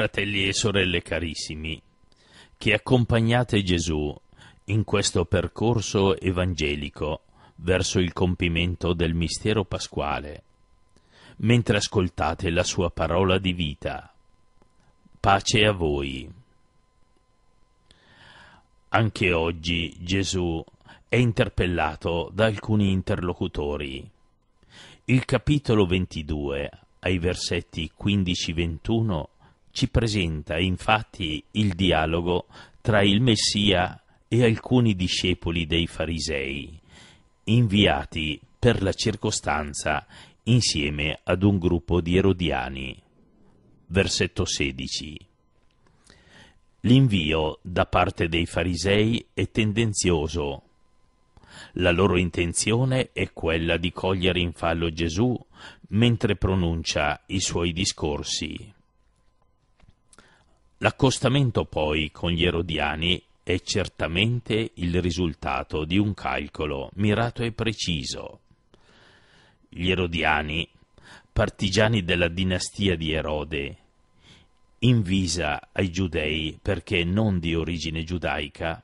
fratelli e sorelle carissimi, che accompagnate Gesù in questo percorso evangelico verso il compimento del mistero pasquale, mentre ascoltate la sua parola di vita. Pace a voi. Anche oggi Gesù è interpellato da alcuni interlocutori. Il capitolo 22, ai versetti 15-21, ci presenta infatti il dialogo tra il Messia e alcuni discepoli dei farisei, inviati per la circostanza insieme ad un gruppo di erodiani. Versetto 16. L'invio da parte dei farisei è tendenzioso. La loro intenzione è quella di cogliere in fallo Gesù mentre pronuncia i suoi discorsi. L'accostamento poi con gli erodiani è certamente il risultato di un calcolo mirato e preciso. Gli erodiani, partigiani della dinastia di Erode, invisa ai giudei perché non di origine giudaica,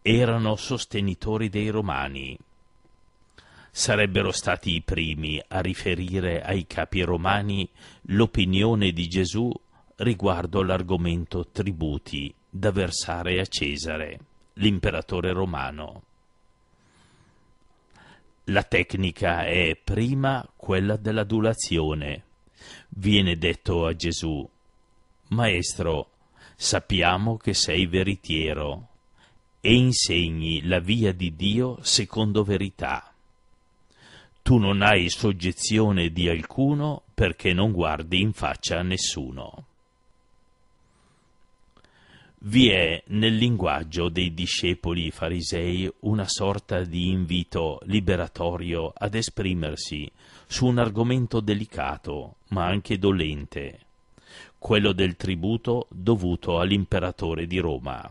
erano sostenitori dei romani. Sarebbero stati i primi a riferire ai capi romani l'opinione di Gesù riguardo l'argomento tributi da versare a Cesare, l'imperatore romano. La tecnica è prima quella dell'adulazione. Viene detto a Gesù, Maestro, sappiamo che sei veritiero e insegni la via di Dio secondo verità. Tu non hai soggezione di alcuno perché non guardi in faccia a nessuno vi è nel linguaggio dei discepoli farisei una sorta di invito liberatorio ad esprimersi su un argomento delicato, ma anche dolente, quello del tributo dovuto all'imperatore di Roma.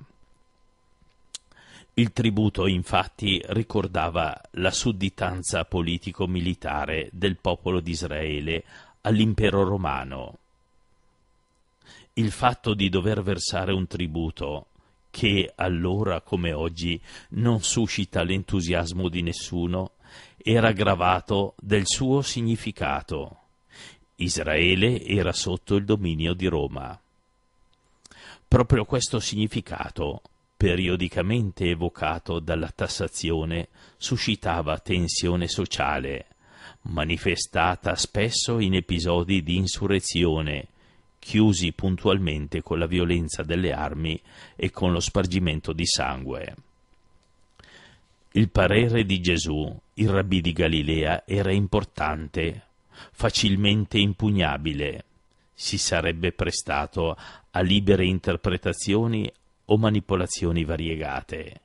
Il tributo infatti ricordava la sudditanza politico-militare del popolo di Israele all'impero romano il fatto di dover versare un tributo che allora come oggi non suscita l'entusiasmo di nessuno era gravato del suo significato. Israele era sotto il dominio di Roma. Proprio questo significato, periodicamente evocato dalla tassazione, suscitava tensione sociale, manifestata spesso in episodi di insurrezione, chiusi puntualmente con la violenza delle armi e con lo spargimento di sangue. Il parere di Gesù, il rabbì di Galilea, era importante, facilmente impugnabile. Si sarebbe prestato a libere interpretazioni o manipolazioni variegate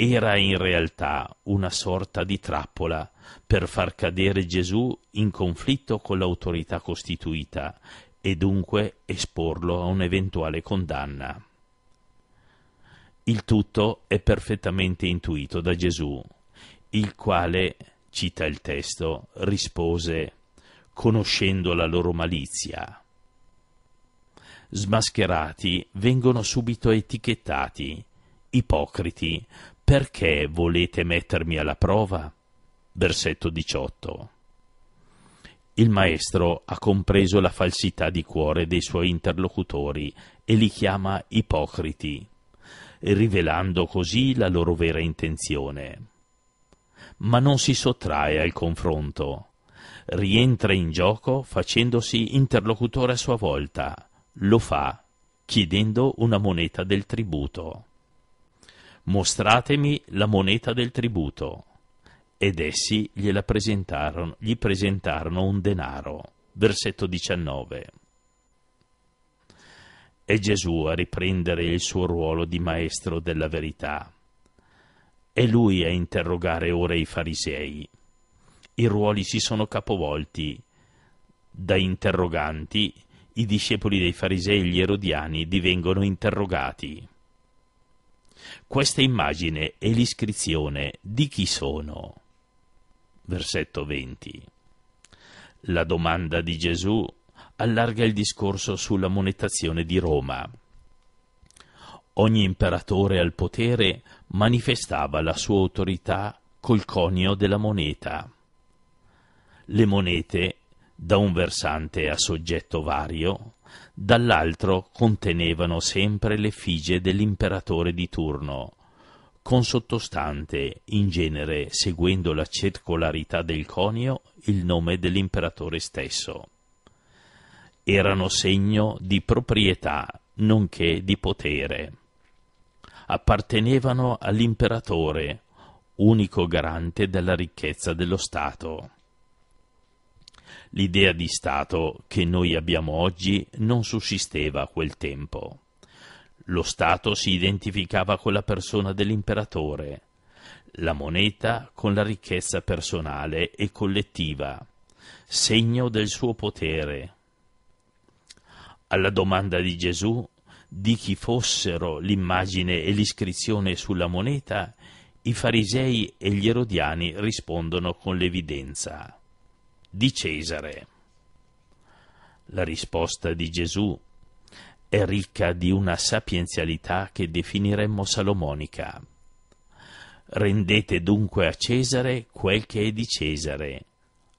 era in realtà una sorta di trappola per far cadere Gesù in conflitto con l'autorità costituita e dunque esporlo a un'eventuale condanna. Il tutto è perfettamente intuito da Gesù, il quale, cita il testo, rispose conoscendo la loro malizia. Smascherati vengono subito etichettati, ipocriti, perché volete mettermi alla prova? Versetto 18. Il maestro ha compreso la falsità di cuore dei suoi interlocutori e li chiama ipocriti, rivelando così la loro vera intenzione. Ma non si sottrae al confronto. Rientra in gioco facendosi interlocutore a sua volta. Lo fa chiedendo una moneta del tributo. Mostratemi la moneta del tributo. Ed essi presentarono, gli presentarono un denaro. Versetto 19. È Gesù a riprendere il suo ruolo di maestro della verità. È lui a interrogare ora i farisei. I ruoli si sono capovolti. Da interroganti, i discepoli dei farisei e gli erodiani divengono interrogati questa immagine e l'iscrizione di chi sono? Versetto 20. La domanda di Gesù allarga il discorso sulla monetazione di Roma. Ogni imperatore al potere manifestava la sua autorità col conio della moneta. Le monete da un versante a soggetto vario, dall'altro contenevano sempre l'effigie dell'imperatore di turno, con sottostante, in genere, seguendo la circolarità del conio, il nome dell'imperatore stesso. Erano segno di proprietà, nonché di potere. Appartenevano all'imperatore, unico garante della ricchezza dello Stato. L'idea di Stato che noi abbiamo oggi non sussisteva a quel tempo. Lo Stato si identificava con la persona dell'imperatore, la moneta con la ricchezza personale e collettiva, segno del suo potere. Alla domanda di Gesù di chi fossero l'immagine e l'iscrizione sulla moneta, i farisei e gli erodiani rispondono con l'evidenza di Cesare. La risposta di Gesù è ricca di una sapienzialità che definiremmo salomonica. Rendete dunque a Cesare quel che è di Cesare,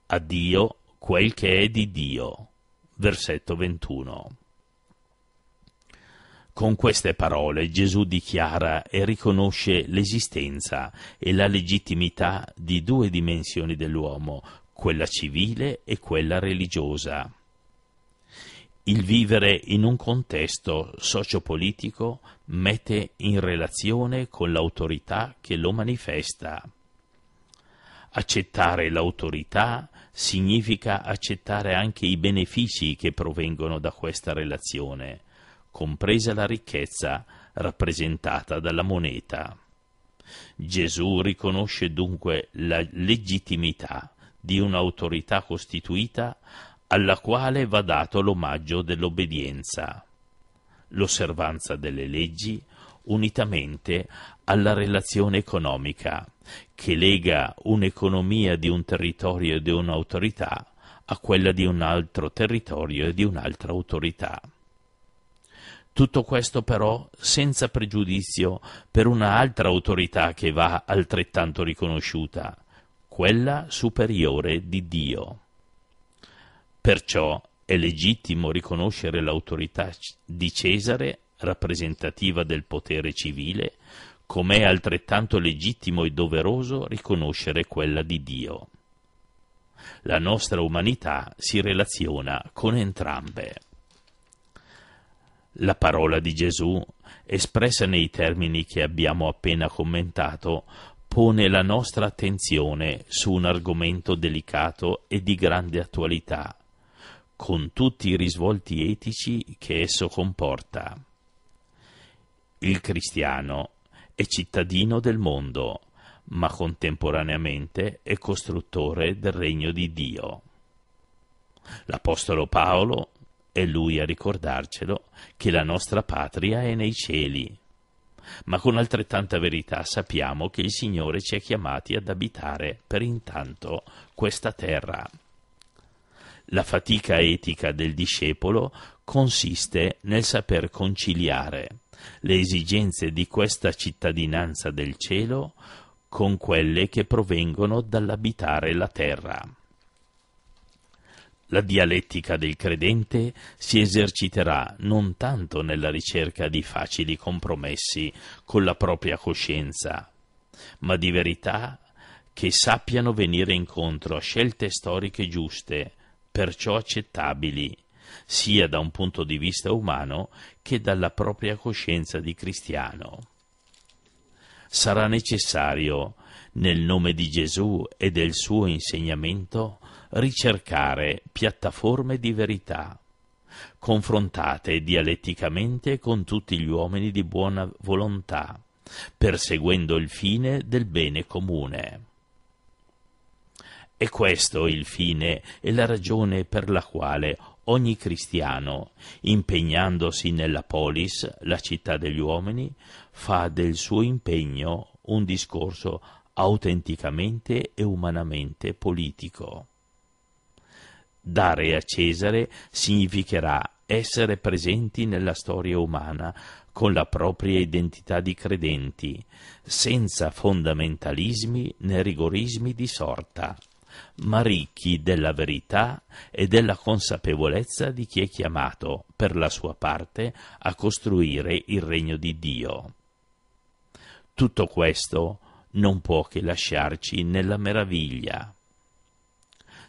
a Dio quel che è di Dio. Versetto 21. Con queste parole Gesù dichiara e riconosce l'esistenza e la legittimità di due dimensioni dell'uomo, quella civile e quella religiosa. Il vivere in un contesto sociopolitico mette in relazione con l'autorità che lo manifesta. Accettare l'autorità significa accettare anche i benefici che provengono da questa relazione, compresa la ricchezza rappresentata dalla moneta. Gesù riconosce dunque la legittimità di un'autorità costituita alla quale va dato l'omaggio dell'obbedienza, l'osservanza delle leggi, unitamente alla relazione economica che lega un'economia di un territorio e di un'autorità a quella di un altro territorio e di un'altra autorità. Tutto questo però senza pregiudizio per un'altra autorità che va altrettanto riconosciuta, quella superiore di Dio. Perciò è legittimo riconoscere l'autorità di Cesare, rappresentativa del potere civile, come è altrettanto legittimo e doveroso riconoscere quella di Dio. La nostra umanità si relaziona con entrambe. La parola di Gesù, espressa nei termini che abbiamo appena commentato, pone la nostra attenzione su un argomento delicato e di grande attualità, con tutti i risvolti etici che esso comporta. Il cristiano è cittadino del mondo, ma contemporaneamente è costruttore del regno di Dio. L'Apostolo Paolo è lui a ricordarcelo che la nostra patria è nei cieli ma con altrettanta verità sappiamo che il Signore ci ha chiamati ad abitare per intanto questa terra. La fatica etica del discepolo consiste nel saper conciliare le esigenze di questa cittadinanza del cielo con quelle che provengono dall'abitare la terra. La dialettica del credente si eserciterà non tanto nella ricerca di facili compromessi con la propria coscienza, ma di verità che sappiano venire incontro a scelte storiche giuste, perciò accettabili, sia da un punto di vista umano che dalla propria coscienza di cristiano. Sarà necessario, nel nome di Gesù e del suo insegnamento, ricercare piattaforme di verità. Confrontate dialetticamente con tutti gli uomini di buona volontà, perseguendo il fine del bene comune. E questo il fine e la ragione per la quale ogni cristiano, impegnandosi nella polis, la città degli uomini, fa del suo impegno un discorso autenticamente e umanamente politico. Dare a Cesare significherà essere presenti nella storia umana con la propria identità di credenti, senza fondamentalismi né rigorismi di sorta, ma ricchi della verità e della consapevolezza di chi è chiamato, per la sua parte, a costruire il regno di Dio. Tutto questo non può che lasciarci nella meraviglia.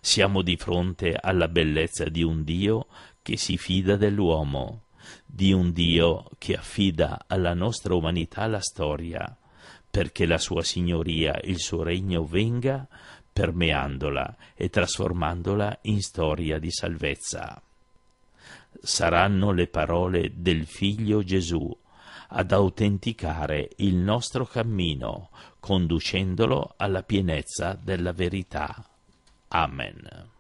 Siamo di fronte alla bellezza di un Dio che si fida dell'uomo, di un Dio che affida alla nostra umanità la storia, perché la sua signoria, il suo regno venga permeandola e trasformandola in storia di salvezza. Saranno le parole del Figlio Gesù ad autenticare il nostro cammino, conducendolo alla pienezza della verità. Amen.